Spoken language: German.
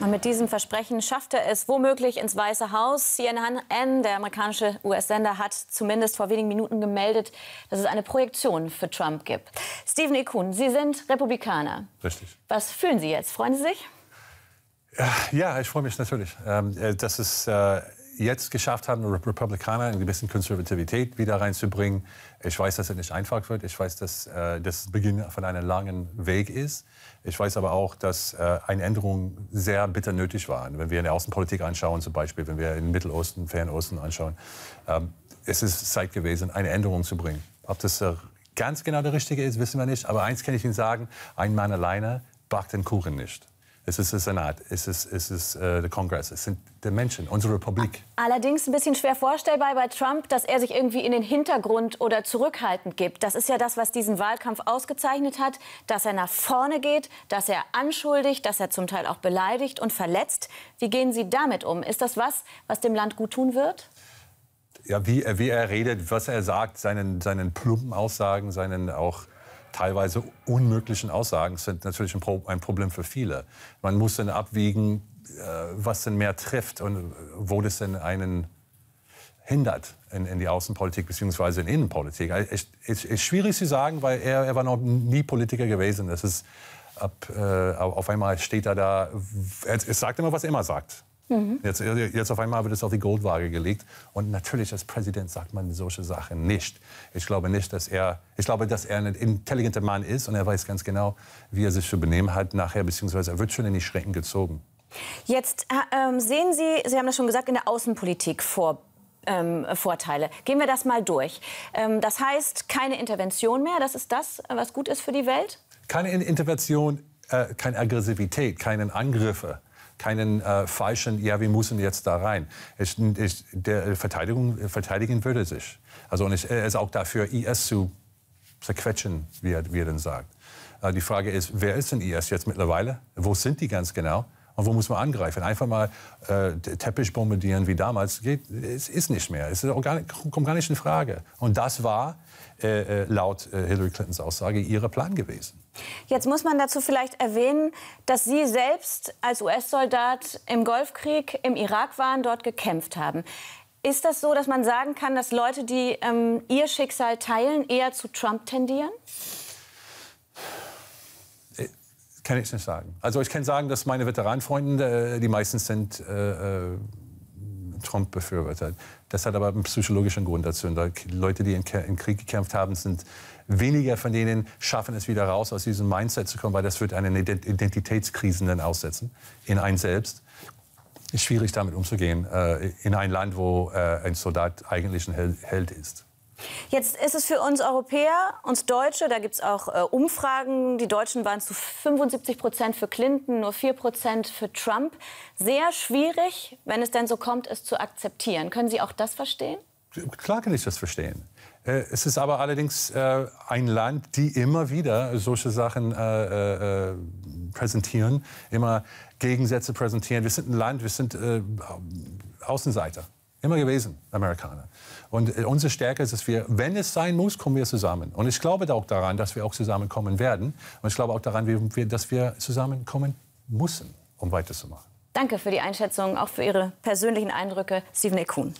Und mit diesem Versprechen schafft er es womöglich ins Weiße Haus. CNN, der amerikanische US-Sender, hat zumindest vor wenigen Minuten gemeldet, dass es eine Projektion für Trump gibt. Stephen E. Kuhn, Sie sind Republikaner. Richtig. Was fühlen Sie jetzt? Freuen Sie sich? Ja, ich freue mich natürlich. Ähm, äh, das ist äh, jetzt geschafft haben, Republikaner ein bisschen Konservativität wieder reinzubringen. Ich weiß, dass es nicht einfach wird. Ich weiß, dass äh, das Beginn von einem langen Weg ist. Ich weiß aber auch, dass äh, eine Änderung sehr bitter nötig war. Wenn wir in der Außenpolitik anschauen, zum Beispiel, wenn wir in den Mittelosten, Fernosten anschauen, ähm, es ist Zeit gewesen, eine Änderung zu bringen. Ob das äh, ganz genau der richtige ist, wissen wir nicht. Aber eins kann ich Ihnen sagen, ein Mann alleine backt den Kuchen nicht es ist der Senat, es ist, es ist äh, der Kongress, es sind die Menschen, unsere Republik. Allerdings ein bisschen schwer vorstellbar bei Trump, dass er sich irgendwie in den Hintergrund oder zurückhaltend gibt. Das ist ja das, was diesen Wahlkampf ausgezeichnet hat, dass er nach vorne geht, dass er anschuldigt, dass er zum Teil auch beleidigt und verletzt. Wie gehen Sie damit um? Ist das was, was dem Land gut tun wird? Ja, wie, wie er redet, was er sagt, seinen, seinen plumpen Aussagen, seinen auch teilweise unmöglichen Aussagen sind natürlich ein, Pro ein Problem für viele. Man muss dann abwiegen, äh, was denn mehr trifft und wo das denn einen hindert in, in, die Außenpolitik bzw. in Innenpolitik. Äh, es ist, ist, schwierig zu sagen, weil er, er war noch nie Politiker gewesen. Das ist ab, äh, auf einmal steht er da, er, er sagt immer, was er immer sagt. Mhm. Jetzt, jetzt auf einmal wird es auf die Goldwaage gelegt. Und natürlich als Präsident sagt man solche Sachen nicht. Ich glaube nicht, dass er, ich glaube, dass er ein intelligenter Mann ist und er weiß ganz genau, wie er sich zu benehmen hat nachher, beziehungsweise er wird schon in die Schränken gezogen. Jetzt ähm, sehen Sie, Sie haben das schon gesagt, in der Außenpolitik vor ähm, Vorteile. Gehen wir das mal durch. Ähm, das heißt, keine Intervention mehr, das ist das, was gut ist für die Welt? Keine Intervention, äh, keine Aggressivität, keine Angriffe keinen äh, falschen, ja, wir müssen jetzt da rein. Es, es, der äh, Verteidigung, äh, verteidigen würde sich. Also und es ist auch dafür, IS zu zerquetschen, wie er, wie er dann sagt. Äh, die Frage ist, wer ist denn IS jetzt mittlerweile? Wo sind die ganz genau? Und wo muss man angreifen? Einfach mal äh, Teppich bombardieren wie damals, geht, es ist nicht mehr. Es gar, kommt gar nicht in Frage. Und das war äh, äh laut äh, Hillary Clintons Aussage ihr Plan gewesen. Jetzt muss man dazu vielleicht erwähnen, dass Sie selbst als US-Soldat im Golfkrieg im Irak waren, dort gekämpft haben. Ist das so, dass man sagen kann, dass Leute, die ähm, ihr Schicksal teilen, eher zu Trump tendieren? Kann ich nicht sagen. Also ich kann sagen, dass meine Veteranenfreunde, äh, die meisten sind äh, äh, Trump-Befürworter. Das hat aber einen psychologischen Grund dazu. Und Leute, die im Krieg gekämpft haben, sind weniger von denen schaffen es wieder raus, aus diesem Mindset zu kommen, weil das wird einen Identitätskrisen dann aussetzen in ein selbst. Ist schwierig damit umzugehen äh, in ein Land, wo ein Soldat eigentlich ein Held ist. Jetzt ist es für uns Europäer, uns Deutsche, da gibt es auch äh, Umfragen, die Deutschen waren zu 75 Prozent für Clinton, nur 4 Prozent für Trump, sehr schwierig, wenn es denn so kommt, es zu akzeptieren. Können Sie auch das verstehen? Klar kann ich das verstehen. Äh, es ist aber allerdings äh, ein Land, die immer wieder solche Sachen äh, äh, präsentieren, immer Gegensätze präsentieren. Wir sind ein Land, wir sind äh, Außenseiter. Immer gewesen, Amerikaner. Und äh, unsere Stärke ist, dass wir, wenn es sein muss, kommen wir zusammen. Und ich glaube auch daran, dass wir auch zusammenkommen werden. Und ich glaube auch daran, dass wir zusammenkommen müssen, um weiterzumachen. Danke für die Einschätzung, auch für Ihre persönlichen Eindrücke, Stephen E. Kuhn.